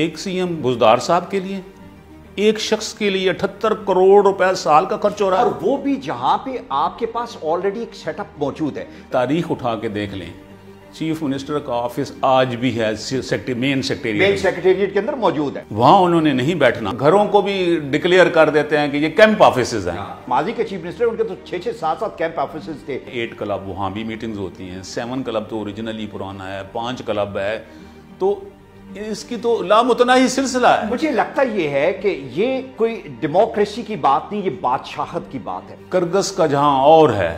एक सीएम बुजदार साहब के लिए एक शख्स के लिए अठहत्तर करोड़ रुपए साल का खर्च हो रहा है और वो भी जहां पे आपके पास ऑलरेडी एक सेटअप मौजूद है तारीख उठा के देख लें चीफ मिनिस्टर का ऑफिस आज भी है मेन सेक्रेटेरिएट मेन सेक्रेटेरिएट के अंदर मौजूद है वहां उन्होंने नहीं बैठना घरों को भी डिक्लेयर कर देते हैं कि ये कैंप ऑफिस है माजी के चीफ मिनिस्टर उनके तो छह छह सात सात कैंप ऑफिस थे एट क्लब वहां भी मीटिंग्स होती हैं सेवन क्लब तो ओरिजिनली पुराना है पांच क्लब है तो इसकी तो लामतना ही सिलसिला है मुझे लगता यह है कि ये कोई डेमोक्रेसी की बात नहीं ये बादशाहत की बात है करगस का जहां और है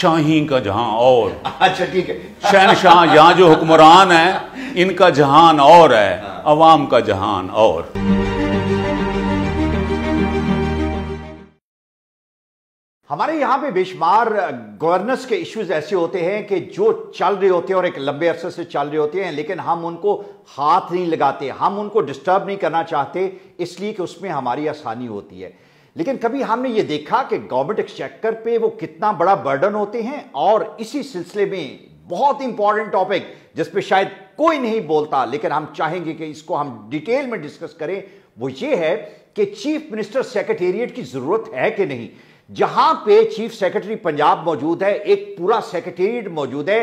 शाही का जहां और अच्छा ठीक है शहनशाह यहां जो हुक्मरान है इनका जहान और है हाँ। अवाम का जहान और हमारे यहाँ पे बेशुमार गवर्नेंस के इश्यूज ऐसे होते हैं कि जो चल रहे होते हैं और एक लंबे अरसे से चल रहे होते हैं लेकिन हम उनको हाथ नहीं लगाते हम उनको डिस्टर्ब नहीं करना चाहते इसलिए कि उसमें हमारी आसानी होती है लेकिन कभी हमने ये देखा कि गवर्नमेंट एक्सचेकर पे वो कितना बड़ा बर्डन होते हैं और इसी सिलसिले में बहुत इंपॉर्टेंट टॉपिक जिसपे शायद कोई नहीं बोलता लेकिन हम चाहेंगे कि इसको हम डिटेल में डिस्कस करें वो ये है कि चीफ मिनिस्टर सेक्रेटेरिएट की जरूरत है कि नहीं जहां पे चीफ सेक्रेटरी पंजाब मौजूद है एक पूरा सेक्रेटेरिएट मौजूद है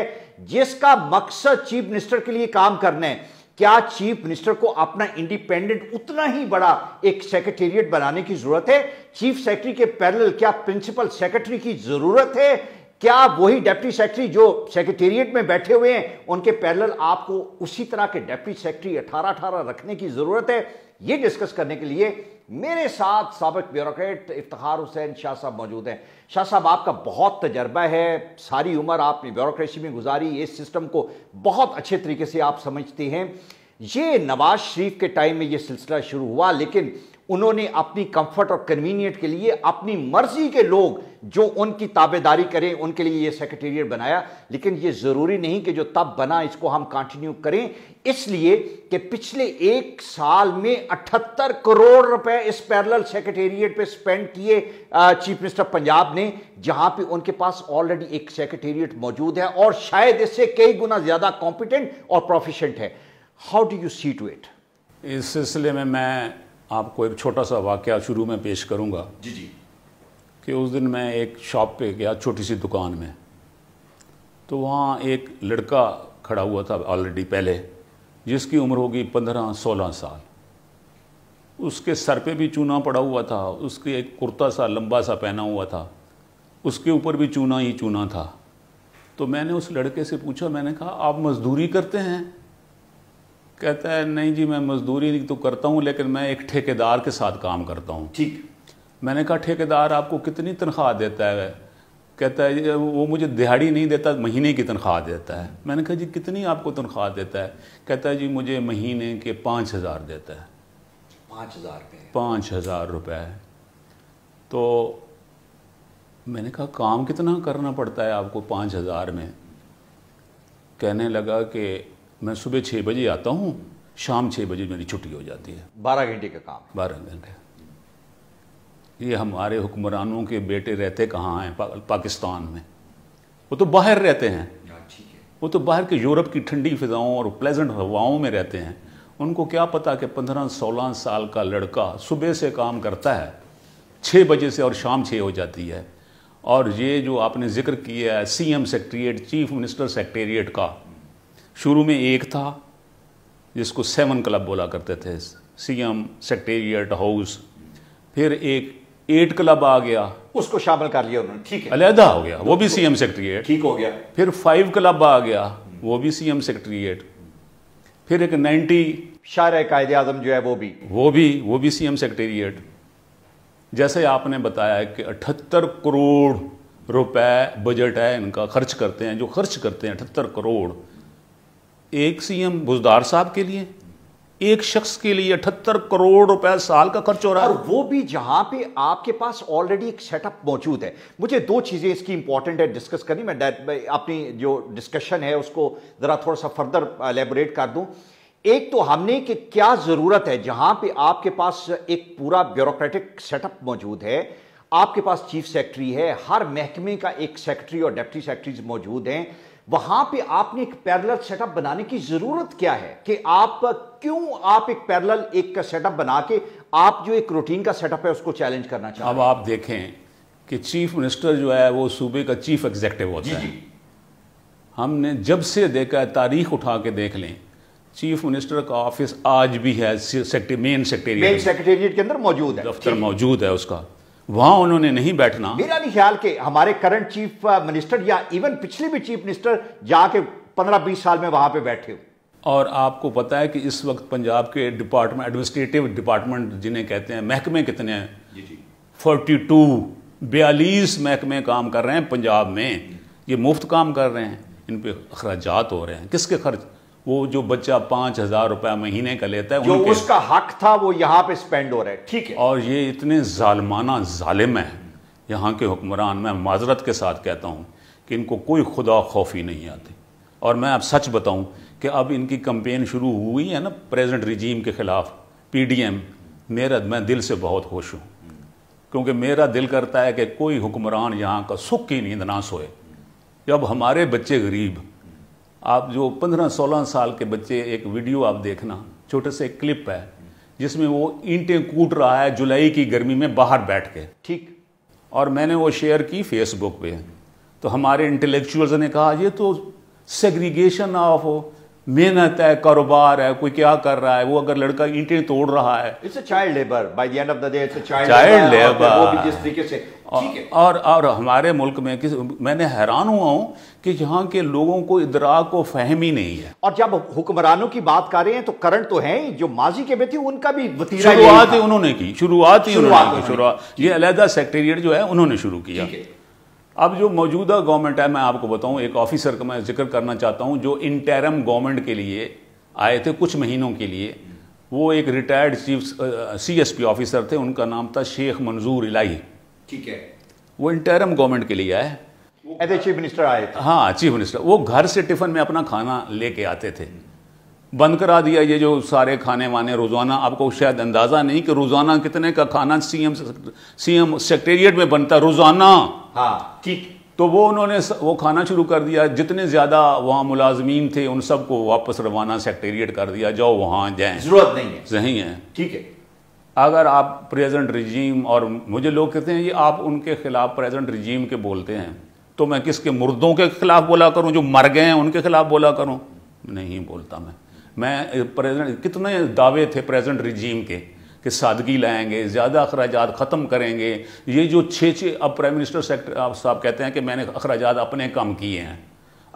जिसका मकसद चीफ मिनिस्टर के लिए काम करना है क्या चीफ मिनिस्टर को अपना इंडिपेंडेंट उतना ही बड़ा एक सेक्रेटेरिएट बनाने की जरूरत है चीफ सेक्रेटरी के पैरेलल क्या प्रिंसिपल सेक्रेटरी की जरूरत है क्या वही डेप्टी सेक्रेटरी जो सेक्रेटेरिएट में बैठे हुए हैं उनके पैरेलल आपको उसी तरह के डेप्टी सेक्रेटरी अठारह अठारह रखने की जरूरत है ये डिस्कस करने के लिए मेरे साथ सबक ब्यूरोक्रेट इफ्तार हुसैन शाह साहब मौजूद हैं शाह साहब आपका बहुत तजर्बा है सारी उम्र आपने ब्यूरोसी में गुजारी इस सिस्टम को बहुत अच्छे तरीके से आप समझते हैं ये नवाज शरीफ के टाइम में ये सिलसिला शुरू हुआ लेकिन उन्होंने अपनी कंफर्ट और कन्वीनियंट के लिए अपनी मर्जी के लोग जो उनकी ताबेदारी करें उनके लिए ये सेक्रेटेरिएट बनाया लेकिन ये ज़रूरी नहीं कि जो तब बना इसको हम कंटिन्यू करें इसलिए कि पिछले एक साल में 78 करोड़ रुपए इस पैरल सेक्रेटेरिएट पे स्पेंड किए चीफ मिनिस्टर पंजाब ने जहां पे उनके पास ऑलरेडी एक सेक्रेटेरिएट मौजूद है और शायद इससे कई गुना ज़्यादा कॉम्पिटेंट और प्रोफिशेंट है how do you see to it इस सिलसिले में मैं आपको एक छोटा सा वाक़ शुरू में पेश करूँगा जी जी कि उस दिन मैं एक शॉप पे गया छोटी सी दुकान में तो वहाँ एक लड़का खड़ा हुआ था ऑलरेडी पहले जिसकी उम्र होगी पंद्रह सोलह साल उसके सर पे भी चूना पड़ा हुआ था उसके एक कुर्ता सा लंबा सा पहना हुआ था उसके ऊपर भी चूना ही चूना था तो मैंने उस लड़के से पूछा मैंने कहा आप मज़दूरी करते हैं कहता है नहीं जी मैं मजदूरी नहीं तो करता हूँ लेकिन मैं एक ठेकेदार के साथ काम करता हूँ ठीक मैंने कहा ठेकेदार आपको कितनी तनख्वाह देता है कहता है वो मुझे दिहाड़ी नहीं देता महीने की तनख्वाह देता है मैंने कहा जी कितनी आपको तनख्वाह देता है कहता है जी मुझे महीने के पाँच हज़ार देता है पाँच हज़ार पाँच हज़ार रुपये तो मैंने कहा काम कितना करना पड़ता है आपको पाँच हज़ार में कहने लगा कि मैं सुबह छः बजे आता हूँ शाम छः बजे मेरी छुट्टी हो जाती है बारह घंटे का काम बारह घंटे ये हमारे हुक्मरानों के बेटे रहते कहाँ हैं पा, पाकिस्तान में वो तो बाहर रहते हैं हाँ, वो तो बाहर के यूरोप की ठंडी फिजाओं और प्लेजेंट हवाओं में रहते हैं उनको क्या पता कि पंद्रह सोलह साल का लड़का सुबह से काम करता है छः बजे से और शाम छः हो जाती है और ये जो आपने जिक्र किया है एम सेक्रेटरीट चीफ मिनिस्टर सेक्रेटरीट का शुरू में एक था जिसको सेवन क्लब बोला करते थे सीएम सेक्रेटेरिएट हाउस फिर एक एट क्लब आ गया उसको शामिल कर लिया उन्होंने ठीक है अलहदा हो गया वो भी सीएम सेक्रेटेरिएट ठीक हो गया फिर फाइव क्लब आ गया वो भी सीएम सेक्रेटेरिएट फिर एक नाइन्टी शार कायद आजम जो है वो भी वो भी वो भी सीएम सेक्रेटेरिएट जैसे आपने बताया कि अठहत्तर करोड़ रुपए बजट है इनका खर्च करते हैं जो खर्च करते हैं अठहत्तर करोड़ एक सीएम बुजदार साहब के लिए एक शख्स के लिए अठहत्तर करोड़ रुपए साल का खर्च हो रहा है और वो भी जहां पे आपके पास ऑलरेडी एक सेटअप मौजूद है मुझे दो चीजें इसकी इंपॉर्टेंट है डिस्कस करनी मैं अपनी जो डिस्कशन है उसको जरा थोड़ा सा फर्दर एलेबोरेट कर दूं एक तो हमने कि क्या जरूरत है जहां पे आपके पास एक पूरा ब्यूरोक्रेटिक सेटअप मौजूद है आपके पास चीफ सेक्रेटरी है हर महकमे का एक सेक्रेटरी और डेप्टी सेक्रेटरी मौजूद हैं वहां पे आपने एक पैरेलल सेटअप बनाने की जरूरत क्या है कि आप क्यों आप एक पैरेलल एक का सेटअप बना के आप जो एक रूटीन का सेटअप है उसको चैलेंज करना चाहते अब आप देखें कि चीफ मिनिस्टर जो है वो सूबे का चीफ एग्जीक्यूटिव होता जी है जी। हमने जब से देखा है तारीख उठा के देख लें चीफ मिनिस्टर का ऑफिस आज भी है सेक्टे, मेन सेक्रेटेरिएट मेन सेक्रेटेरिएट के अंदर मौजूद है दफ्तर मौजूद है उसका वहां उन्होंने नहीं बैठना मेरा नहीं ख्याल के हमारे करंट चीफ मिनिस्टर या इवन पिछले भी चीफ मिनिस्टर जाके पंद्रह बीस साल में वहां पे बैठे हो और आपको पता है कि इस वक्त पंजाब के डिपार्टमेंट एडमिनिस्ट्रेटिव डिपार्टमेंट जिन्हें कहते हैं महकमे कितने हैं फोर्टी टू बयालीस महकमे काम कर रहे हैं पंजाब में ये मुफ्त काम कर रहे हैं इन पे अखराजात हो रहे हैं किसके खर्च वो जो बच्चा पाँच हजार रुपया महीने का लेता है जो उसका हक था वो यहाँ पे स्पेंड हो रहा है ठीक है और ये इतने जालमाना जालिम है यहाँ के हुक्मरान मैं माजरत के साथ कहता हूँ कि इनको कोई खुदा खौफी नहीं आती और मैं आप सच बताऊं कि अब इनकी कंपेन शुरू हुई है ना प्रेजेंट रिजीम के ख़िलाफ़ पीडीएम मेरा मैं दिल से बहुत खुश हूँ क्योंकि मेरा दिल करता है कि कोई हुक्मरान यहाँ का सुख की नींद ना सोए जब हमारे बच्चे गरीब आप जो पंद्रह सोलह साल के बच्चे एक वीडियो आप देखना छोटे से क्लिप है जिसमें वो ईंटें कूट रहा है जुलाई की गर्मी में बाहर बैठ के ठीक और मैंने वो शेयर की फेसबुक पे तो हमारे इंटेलेक्चुअल्स ने कहा ये तो सेग्रीगेशन ऑफ मेहनत है कारोबार है कोई क्या कर रहा है वो अगर लड़का ईंटें तोड़ रहा है it's a child labour by the end of the day it's a child child labour वो भी जिस तरीके से और, और हमारे मुल्क में किस मैंने हैरान हुआ हूँ कि यहाँ के लोगों को इदरा को फहम ही नहीं है और जब हुक्मरानों की बात कर रहे हैं तो करंट तो है जो माजी के में थे उनका भी शुरुआत ही उन्होंने की शुरुआत ही उन्होंने की शुरुआत ये अलहदा सेक्रेटेरिएट जो है उन्होंने शुरू किया अब जो मौजूदा गवर्नमेंट है मैं आपको बताऊं एक ऑफिसर का मैं जिक्र करना चाहता हूं जो इंटरम गवर्नमेंट के लिए आए थे कुछ महीनों के लिए वो एक रिटायर्ड चीफ सीएसपी ऑफिसर थे उनका नाम था शेख मंजूर इलाही ठीक है वो इंटरम गवर्नमेंट के लिए आए चीफ मिनिस्टर आए थे हाँ चीफ मिनिस्टर वो घर से टिफिन में अपना खाना लेके आते थे बंद करा दिया ये जो सारे खाने वाने रोज़ाना आपको शायद अंदाज़ा नहीं कि रोज़ाना कितने का खाना सीएम सीएम सेक्रेटेरिएट में बनता रोज़ाना हाँ ठीक तो वो उन्होंने वो खाना शुरू कर दिया जितने ज़्यादा वहां मुलाजमीन थे उन सबको वापस रवाना सेक्रेटेरिएट कर दिया जाओ वहां जाए ज़रूरत नहीं है सही है ठीक है अगर आप प्रेजेंट रिजीम और मुझे लोग कहते हैं ये आप उनके खिलाफ प्रेजेंट रिजीम के बोलते हैं तो मैं किसके मुर्दों के खिलाफ बोला करूं जो मर गए हैं उनके खिलाफ बोला करूं नहीं बोलता मैं मैं प्रेजेंट कितने दावे थे प्रेजेंट रिजीम के कि सादगी लाएंगे ज़्यादा अखराज ख़त्म करेंगे ये जो छः छः अब प्राइम मिनिस्टर सेक्टर आप साहब कहते हैं कि मैंने अखराज अपने कम किए हैं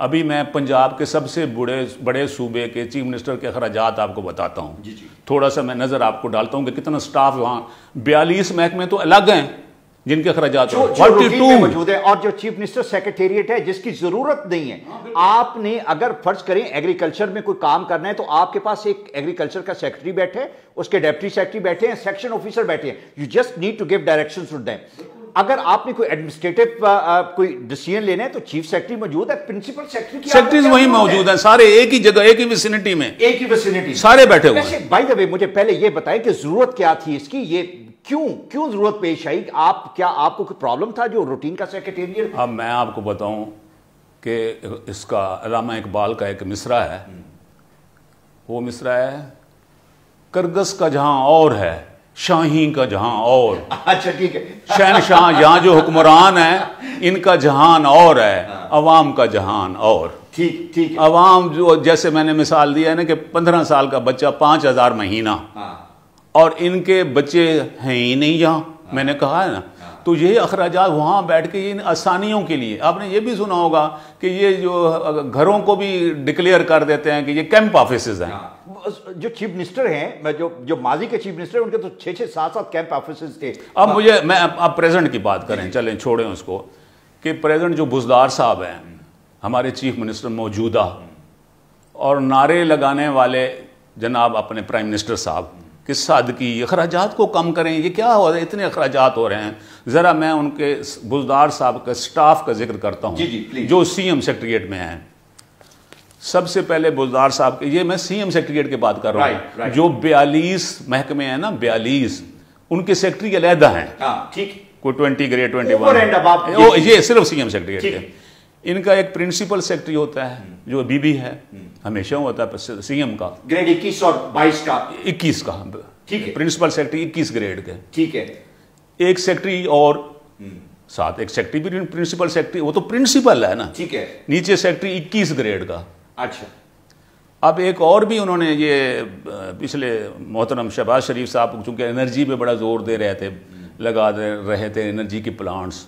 अभी मैं पंजाब के सबसे बड़े बड़े सूबे के चीफ मिनिस्टर के अखराज आपको बताता हूँ थोड़ा सा मैं नज़र आपको डालता हूँ कि कितना स्टाफ वहाँ बयालीस महकमे तो अलग हैं जिनके अखराज मौजूद है और जो चीफ मिनिस्टर सेक्रेटेरिएट है जिसकी जरूरत नहीं है हाँ, आपने अगर फर्ज करें एग्रीकल्चर में कोई काम करना है तो आपके पास एक एग्रीकल्चर का सेक्रेटरी बैठे उसके डेप्टी सेक्रेटरी बैठे हैं सेक्शन ऑफिसर बैठे हैं you just need to give direction to them अगर आपने कोई एडमिनिस्ट्रेटिव कोई डिसीजन लेना है तो चीफ सेक्रेटरी मौजूद है प्रिंसिपल सेक्रेटरी सेक्रेटरीज वही मौजूद है सारे एक ही जगह एक ही विसिनिटी में एक ही विसिनिटी सारे बैठे हुए बाई द वे मुझे पहले यह बताएं कि जरूरत क्या थी इसकी ये क्यों क्यों जरूरत पेश आई आप क्या आपको कोई प्रॉब्लम था जो रूटीन का सेक्रेटेरियल अब मैं आपको बताऊं कि इसका अलामा इकबाल का एक मिसरा है हम्म। वो मिसरा है करगस का जहां और है शाही का जहां और अच्छा ठीक है शहनशाह यहाँ जो हुक्मरान है इनका जहान और है हाँ। अवाम का जहान और ठीक ठीक अवाम जो जैसे मैंने मिसाल दिया है ना कि पंद्रह साल का बच्चा पांच हज़ार महीना हाँ। और इनके बच्चे हैं ही नहीं यहाँ हाँ। मैंने कहा है ना तो ये अखराज वहाँ बैठ के इन आसानियों के लिए आपने ये भी सुना होगा कि ये जो घरों को भी डिक्लेयर कर देते हैं कि ये कैंप ऑफिस हैं हाँ। जो चीफ मिनिस्टर हैं मैं जो जो माजी के चीफ मिनिस्टर हैं उनके तो छः छः सात सात कैंप ऑफिस थे अब हाँ। मुझे मैं आप प्रेजेंट की बात करें चलें छोड़ें उसको कि प्रेजेंट जो बुजदार साहब हैं हमारे चीफ मिनिस्टर मौजूदा और नारे लगाने वाले जनाब अपने प्राइम मिनिस्टर साहब कि सादगी अखराज को कम करें ये क्या हो रहा है इतने अखराजात हो रहे हैं ज़रा मैं उनके बुजदार साहब के स्टाफ का जिक्र करता हूँ जो सी एम सेक्रेटरीट में हैं सबसे पहले बुजदार साहब के ये मैं सी एम सेक्रेटरीट की बात कर रहा हूँ जो बयालीस महकमे हैं ना बयालीस उनके सेक्रेटरी अलहदा हैं हाँ, ठीक कोई ट्वेंटी ग्रेड ट्वेंटी वन ये सिर्फ सी एम सेक्रेटरीट के इनका एक प्रिंसिपल सेक्रेटरी होता है हम्म। जो बीबी है हम्म। हमेशा होता है सीएम का ग्रेड इक्कीस और 22 का इक्कीस का ठीक है प्रिंसिपल सेक्रेटरी इक्कीस ग्रेड के ठीक है एक सेक्रेटरी और हम्म। साथ एक सेक्रेटरी भी प्रिंसिपल सेक्रेटरी वो तो प्रिंसिपल है ना ठीक है नीचे सेक्रेटरी इक्कीस ग्रेड का अच्छा अब एक और भी उन्होंने ये पिछले मोहतरम शहबाज शरीफ साहब चूंकि एनर्जी पे बड़ा जोर दे रहे थे लगा रहे थे एनर्जी के प्लांट्स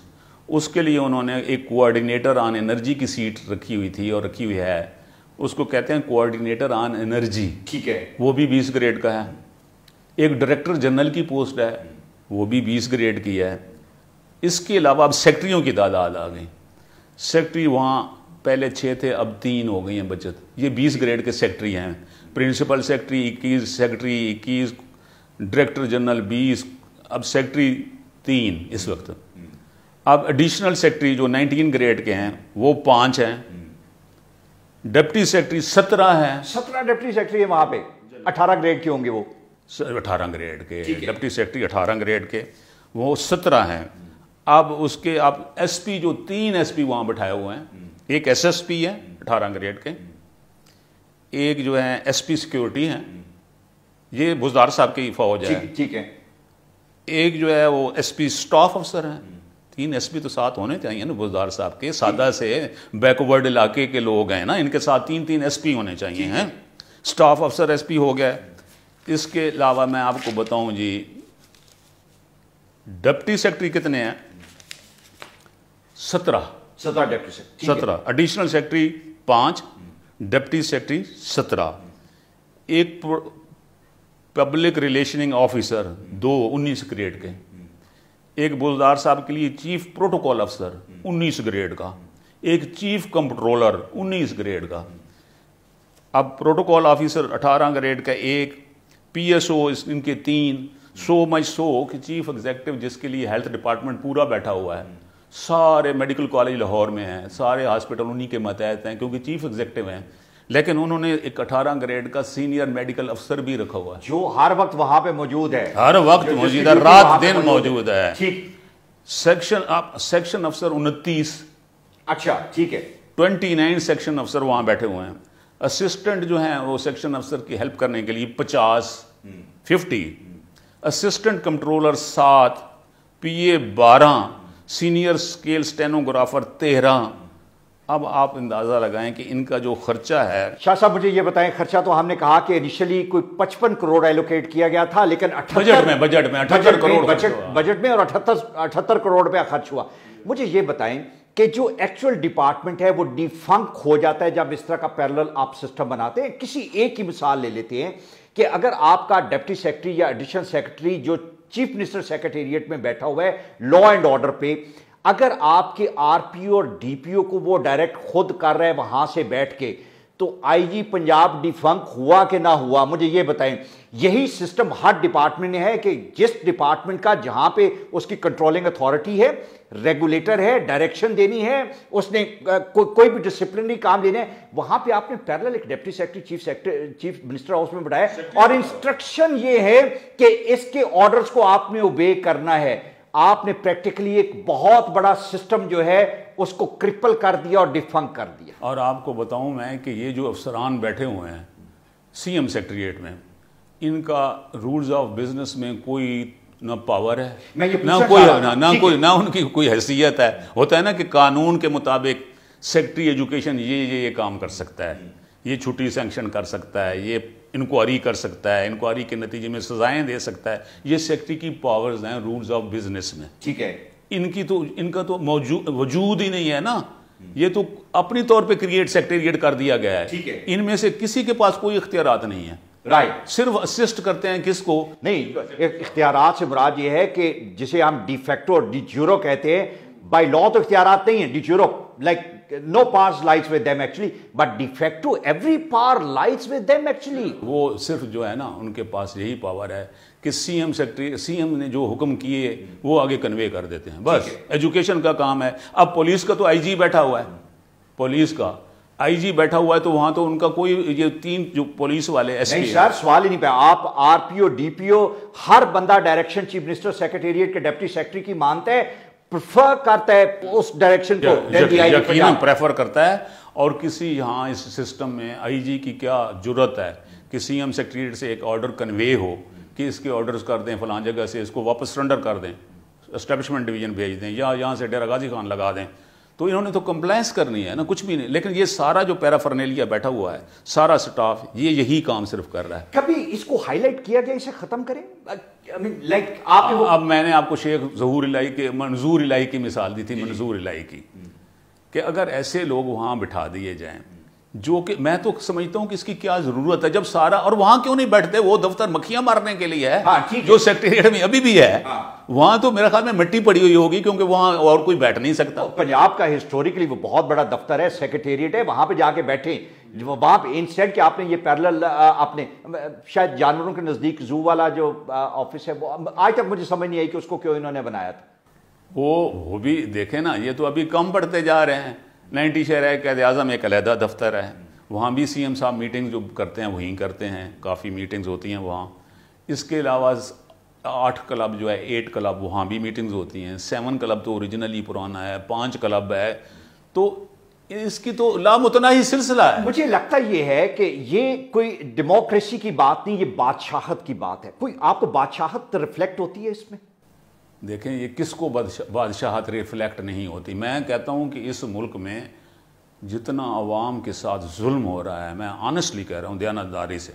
उसके लिए उन्होंने एक कोऑर्डिनेटर ऑन एनर्जी की सीट रखी हुई थी और रखी हुई है उसको कहते हैं कोऑर्डिनेटर ऑन एनर्जी ठीक है वो भी बीस ग्रेड का है एक डायरेक्टर जनरल की पोस्ट है वो भी बीस ग्रेड की है इसके अलावा अब सेक्ट्रियों की तादाद आ गई सेक्रेटरी वहाँ पहले छः थे अब तीन हो गई हैं बचत ये बीस ग्रेड के सेक्रेटरी हैं प्रिंसिपल सेक्रेटरी इक्कीस सेक्रेटरी इक्कीस डायरेक्टर जनरल बीस अब सेक्रेटरी तीन इस वक्त अब एडिशनल सेक्रेटरी जो 19 ग्रेड के हैं वो पांच हैं डेप्टी सेक्रेटरी सत्रह हैं सत्रह डेप्टी सेक्रेटरी है वहां पे अठारह ग्रेड के होंगे वो अठारह ग्रेड के डेप्टी सेक्रेटरी अठारह ग्रेड के वो सत्रह हैं अब उसके आप एसपी जो तीन एसपी वहां बैठाए हुए हैं एक एसएसपी है अठारह ग्रेड के एक जो है एसपी सिक्योरिटी है ये बुजदार साहब की फौज है ठीक है एक जो है वो एसपी स्टाफ अफसर है तीन एसपी तो साथ होने चाहिए ना गुजदार साहब के सादा से बैकवर्ड इलाके के लोग हैं ना इनके साथ तीन तीन एसपी होने चाहिए हैं स्टाफ अफसर एसपी हो गया इसके अलावा मैं आपको बताऊं जी डिप्टी सेक्रेटरी कितने हैं सत्रह सत्रह डिप्टी सेक्रेटरी सत्रह एडिशनल सेक्रेटरी पांच डिप्टी सेक्रेटरी सत्रह एक पब्लिक रिलेशनिंग ऑफिसर दो उन्नीस क्रिएट के एक बोजदार साहब के लिए चीफ प्रोटोकॉल अफसर 19 ग्रेड का एक चीफ कंट्रोलर 19 ग्रेड का अब प्रोटोकॉल ऑफिसर 18 ग्रेड का एक पीएसओ इनके तीन सो मच सो कि चीफ एग्जेक्टिव जिसके लिए हेल्थ डिपार्टमेंट पूरा बैठा हुआ है सारे मेडिकल कॉलेज लाहौर में हैं सारे हॉस्पिटल उन्हीं के मतहत हैं क्योंकि चीफ एग्जेक्टिव हैं लेकिन उन्होंने एक अठारह ग्रेड का सीनियर मेडिकल अफसर भी रखा हुआ जो हर वक्त वहां पे मौजूद है हर वक्त मौजूद है रात दिन मौजूद है ठीक सेक्शन आप सेक्शन अफसर उनतीस अच्छा ठीक है ट्वेंटी नाइन सेक्शन अफसर वहां बैठे हुए हैं असिस्टेंट जो हैं वो सेक्शन अफसर की हेल्प करने के लिए पचास फिफ्टी असिस्टेंट कंट्रोलर सात पीए बारह सीनियर स्केल स्टेनोग्राफर तेरह अब आप अंदाज़ा लगाएं कि इनका जो खर्चा है शाह साहब मुझे ये बताएं खर्चा तो हमने कहा कि इनिशियली कोई पचपन करोड़ एलोकेट किया गया था लेकिन बजट में बजट में अठहत्तर करोड़ बजट बजट में और अठहत्तर अठहत्तर करोड़ रुपया खर्च हुआ मुझे ये बताएं कि जो एक्चुअल डिपार्टमेंट है वो डिफंक हो जाता है जब इस तरह का पैरल आप सिस्टम बनाते हैं किसी एक ही मिसाल ले लेते हैं कि अगर आपका डेप्टी सेक्रेटरी या एडिशनल सेक्रेटरी जो चीफ मिनिस्टर सेक्रेटेरिएट में बैठा हुआ है लॉ एंड ऑर्डर पे अगर आपके आरपीओ और डीपीओ को वो डायरेक्ट खुद कर रहे हैं वहां से बैठ के तो आईजी पंजाब डिफंक हुआ कि ना हुआ मुझे ये बताएं यही सिस्टम हर डिपार्टमेंट में है कि जिस डिपार्टमेंट का जहां पे उसकी कंट्रोलिंग अथॉरिटी है रेगुलेटर है डायरेक्शन देनी है उसने को, कोई भी डिसिप्लिनरी काम देना है वहां पे आपने पैरल एक deputy secretary chief secretary chief minister house में बढ़ाया और इंस्ट्रक्शन ये है कि इसके ऑर्डर्स को आपने ओबे करना है आपने प्रैक्टिकली एक बहुत बड़ा सिस्टम जो है उसको क्रिपल कर दिया और डिफंक कर दिया और आपको बताऊं मैं कि ये जो अफसरान बैठे हुए हैं सीएम सेक्रेटरीट में इनका रूल्स ऑफ बिजनेस में कोई ना पावर है ना कोई ना, ना कोई ना उनकी कोई हैसियत है होता है ना कि कानून के मुताबिक सेक्रेटरी एजुकेशन ये ये ये काम कर सकता है ये छुट्टी सेंक्शन कर सकता है ये इंक्वायरी कर सकता है इंक्वायरी के नतीजे में सजाएं दे सकता है ये सेक्रेटरी की पावर्स हैं रूल्स ऑफ बिजनेस में ठीक है इनकी तो इनका तो मौजूद वजूद ही नहीं है ना ये तो अपने तौर पे क्रिएट सेक्रेटरिएट कर दिया गया है ठीक है इनमें से किसी के पास कोई इख्तियार नहीं है राइट सिर्फ असिस्ट करते हैं किसको नहीं इख्तियार से मुराद ये है कि जिसे हम डिफेक्टो और डिज्यूरो कहते हैं बाई लॉ तो इख्तियार नहीं है डिज्यूरो like no powers lies with them actually but de facto every power lies with them actually वो सिर्फ जो है ना उनके पास यही पावर है कि सीएम सेक्रेटरी सीएम ने जो हुक्म किए वो आगे कन्वे कर देते हैं बस एजुकेशन का काम है अब पुलिस का तो आईजी बैठा हुआ है पुलिस का आईजी बैठा हुआ है तो वहां तो उनका कोई ये तीन जो पुलिस वाले एसपी नहीं सर सवाल ही नहीं पाया आप आरपीओ डीपीओ हर बंदा डायरेक्शन चीफ मिनिस्टर सेक्रेटेरिएट के डेप्टी सेक्रेटरी की मानते हैं प्रेफर करता है उस डायरेक्शन को यकीनन प्रेफर करता है और किसी यहाँ इस सिस्टम में आईजी की क्या जरूरत है कि सीएम सेक्रेटरी से एक ऑर्डर कन्वे हो कि इसके ऑर्डर्स कर दें फलान जगह से इसको वापस सरेंडर कर दें एस्टेब्लिशमेंट डिवीजन भेज दें या यहाँ से डेरा गाजी खान लगा दें तो इन्होंने तो कंप्लायंस करनी है ना कुछ भी नहीं लेकिन ये सारा जो पैराफर्नेलिया बैठा हुआ है सारा स्टाफ ये यही काम सिर्फ कर रहा है कभी इसको हाईलाइट किया गया इसे खत्म करें लाइक आप अब मैंने आपको शेख जहूर इलाई के मंजूर इलाई की मिसाल दी थी मंजूर इलाई की हम्म। कि अगर ऐसे लोग वहां बिठा दिए जाएं जो कि मैं तो समझता हूं कि इसकी क्या जरूरत है जब सारा और वहां क्यों नहीं बैठते वो दफ्तर मक्खियां मारने के लिए है हाँ, जो सेक्रेटेरिएट में अभी भी है हाँ। वहां तो मेरे ख्याल में मिट्टी पड़ी हुई होगी क्योंकि वहां और कोई बैठ नहीं सकता पंजाब का हिस्टोरिकली वो बहुत बड़ा दफ्तर है सेक्रेटेरिएट है वहां पर जाके बैठे वहां पे इंस्टेंट आपने ये पैरल आपने शायद जानवरों के नजदीक जू वाला जो ऑफिस है वो आज तक मुझे समझ नहीं आई कि उसको क्यों इन्होंने बनाया था वो वो भी देखे ना ये तो अभी कम पड़ते जा रहे हैं नाइन्टी शहर है कैद अज़म एक अलहदा दफ्तर है वहाँ भी सी एम साहब मीटिंग जो करते हैं वहीं करते हैं काफ़ी मीटिंग्स होती हैं वहाँ इसके अलावा आठ क्लब जो है एट क्लब वहाँ भी मीटिंग्स होती हैं सेवन क्लब तो ओरिजिनली पुराना है पांच क्लब है तो इसकी तो उतना ही सिलसिला है मुझे लगता यह है कि ये कोई डेमोक्रेसी की बात नहीं ये बादशाहत की बात है कोई आपको बादशाहत रिफ्लेक्ट होती है इसमें देखें ये किसको बादशाहत रिफ्लेक्ट नहीं होती मैं कहता हूँ कि इस मुल्क में जितना आवाम के साथ जुल्म हो रहा है मैं ऑनेस्टली कह रहा हूँ दयानतदारी से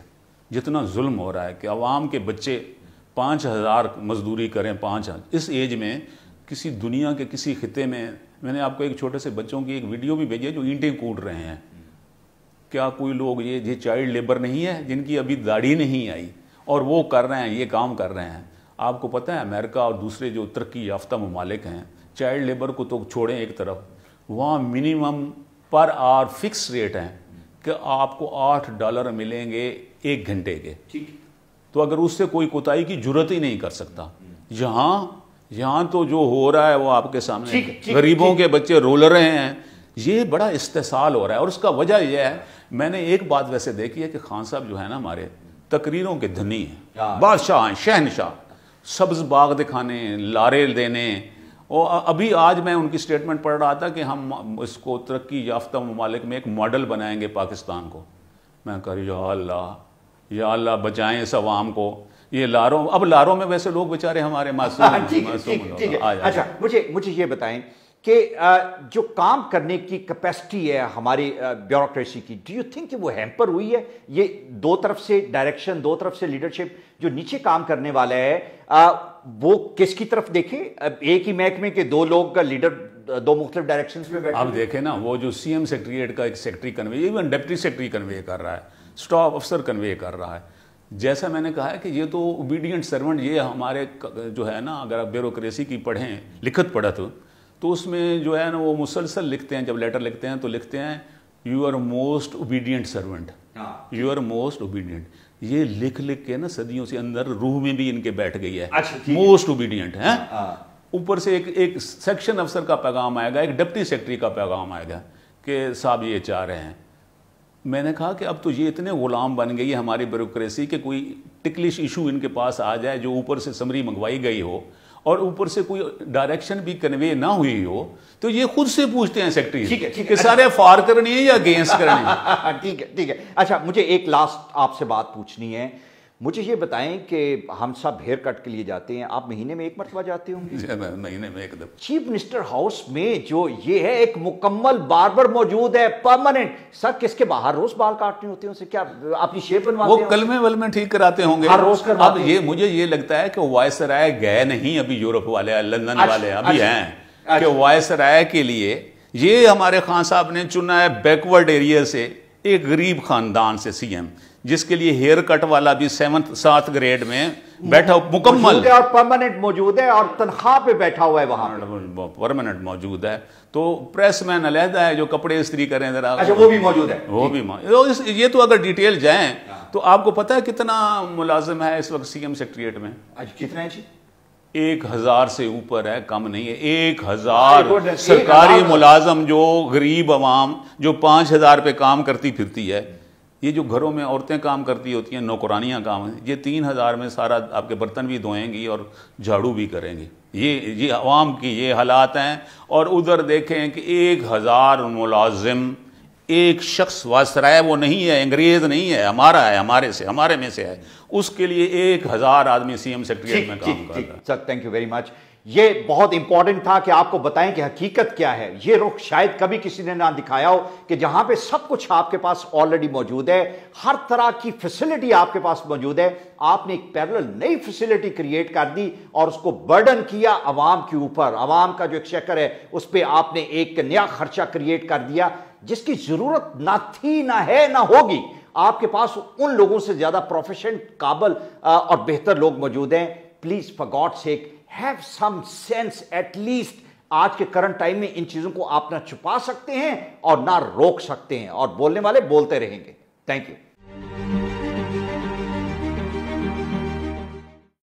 जितना जुल्म हो रहा है कि आवाम के बच्चे पाँच हज़ार मजदूरी करें पाँच हज़ार इस एज में किसी दुनिया के किसी खत्े में मैंने आपको एक छोटे से बच्चों की एक वीडियो भी भेजी है जो ईंटें कूट रहे हैं क्या कोई लोग ये ये चाइल्ड लेबर नहीं है जिनकी अभी दाढ़ी नहीं आई और वो कर रहे हैं ये काम कर रहे हैं आपको पता है अमेरिका और दूसरे जो तरक्की याफ्ता ममालिक हैं चाइल्ड लेबर को तो छोड़ें एक तरफ वहाँ मिनिमम पर आर फिक्स रेट हैं कि आपको आठ डॉलर मिलेंगे एक घंटे के ठीक तो अगर उससे कोई कोताही की जरूरत ही नहीं कर सकता यहाँ यहाँ तो जो हो रहा है वो आपके सामने चीक, चीक, गरीबों चीक। के बच्चे रोल रहे हैं ये बड़ा इस्तेसाल हो रहा है और उसका वजह यह है मैंने एक बात वैसे देखी है कि खान साहब जो है ना हमारे तकरीरों के धनी हैं हाँ। बादशाह हैं शहनशाह सब्ज बाग दिखाने लारे देने और अभी आज मैं उनकी स्टेटमेंट पढ़ रहा था कि हम इसको तरक्की याफ्ता ममालिक में एक मॉडल बनाएंगे पाकिस्तान को मैं कह रही अल्लाह या अल्लाह बचाएं इस आवाम को ये लारों अब लारों में वैसे लोग बेचारे हमारे मासूम हाँ, मासूम अच्छा मुझे मुझे ये बताएं कि जो काम करने की कैपेसिटी है हमारी ब्यूरोक्रेसी की डू यू थिंक वो हैम्पर हुई है ये दो तरफ से डायरेक्शन दो तरफ से लीडरशिप जो नीचे काम करने वाला है वो किसकी तरफ देखे एक ही महकमे के दो लोग का लीडर दो मुख्तलिफ डायरेक्शन में बैठे आप देखें ना वो जो सीएम सेक्रेटरीट का एक secretary convey even deputy secretary convey कर रहा है स्टाफ अफसर कन्वे कर रहा है जैसा मैंने कहा है कि ये तो ओबीडियंट सर्वेंट ये हमारे जो है ना अगर आप ब्यूरोक्रेसी की पढ़ें लिखत पढ़त तो उसमें जो है ना वो मुसलसल लिखते हैं जब लेटर लिखते हैं तो लिखते हैं you are most obedient servant you are most obedient ये लिख लिख के ना सदियों से अंदर रूह में भी इनके बैठ गई है मोस्ट अच्छा, ओबीडियंट है हाँ। ऊपर से एक एक सेक्शन अफसर का पैगाम आएगा एक डिप्टी सेक्रेटरी का पैगाम आएगा कि साहब ये चाह रहे हैं मैंने कहा कि अब तो ये इतने गुलाम बन गई है हमारी ब्यूरोक्रेसी कि कोई टिकलिश इशू इनके पास आ जाए जो ऊपर से समरी मंगवाई गई हो और ऊपर से कोई डायरेक्शन भी कन्वे ना हुई हो तो ये खुद से पूछते हैं सेक्रेटरी ठीक है ठीक है सारे फार अच्छा। करनी है या अगेंस्ट करनी है ठीक है ठीक है अच्छा मुझे एक लास्ट आपसे बात पूछनी है मुझे ये बताएं कि हम सब हेयर कट के लिए जाते हैं आप महीने में एक मरतबा जाते होंगे महीने में एकदम चीफ मिनिस्टर हाउस में जो ये है एक मुकम्मल बार मौजूद है परमानेंट सर किसके बाहर रोज बाल काटने होते हैं उसे क्या आपकी शेप बनवाते वो कलमे वलमे ठीक कराते होंगे हर हाँ, रोज कर अब ये मुझे ये लगता है कि वायस राय गए नहीं अभी यूरोप वाले लंदन अच्छा, वाले अभी अच्छा, हैं अच्छा। कि वायस राय के लिए ये हमारे खान साहब ने चुना है बैकवर्ड एरिया से एक गरीब खानदान से सीएम जिसके लिए हेयर कट वाला भी सेवंथ सात ग्रेड में बैठा मुकम्मल और परमानेंट मौजूद है और तनख्वाह पे बैठा हुआ है वहां परमानेंट मौजूद है तो प्रेस मैन अलहदा है जो कपड़े इस्त्री करें जरा अच्छा वो भी मौजूद है वो भी तो ये तो अगर डिटेल जाए तो आपको पता है कितना मुलाजिम है इस वक्त सीएम सेक्रेटरीट में कितना है जी एक हजार से ऊपर है कम नहीं है एक हजार सरकारी मुलाजम जो गरीब आवाम जो पांच हजार पे काम करती फिरती है ये जो घरों में औरतें काम करती होती हैं नौकरानियाँ काम हैं ये तीन हज़ार में सारा आपके बर्तन भी धोएंगी और झाड़ू भी करेंगी ये ये आवाम की ये हालात हैं और उधर देखें कि एक हज़ार मुलाजिम एक शख्स वासराय वो नहीं है अंग्रेज नहीं है हमारा है हमारे से हमारे में से है उसके लिए एक हज़ार आदमी सी एम सेक्रेटरी में काम कर रहा है sir thank you very much ये बहुत इंपॉर्टेंट था कि आपको बताएं कि हकीकत क्या है ये रुख शायद कभी किसी ने ना दिखाया हो कि जहां पे सब कुछ आपके पास ऑलरेडी मौजूद है हर तरह की फैसिलिटी आपके पास मौजूद है आपने एक पैरल नई फैसिलिटी क्रिएट कर दी और उसको बर्डन किया आवाम के ऊपर आवाम का जो एक चक्कर है उस पर आपने एक नया खर्चा क्रिएट कर दिया जिसकी जरूरत ना थी ना है ना होगी आपके पास उन लोगों से ज्यादा प्रोफेशन काबल और बेहतर लोग मौजूद हैं please for God sake have some sense at least आज के करंट टाइम में इन चीजों को आप ना छुपा सकते हैं और ना रोक सकते हैं और बोलने वाले बोलते रहेंगे थैंक यू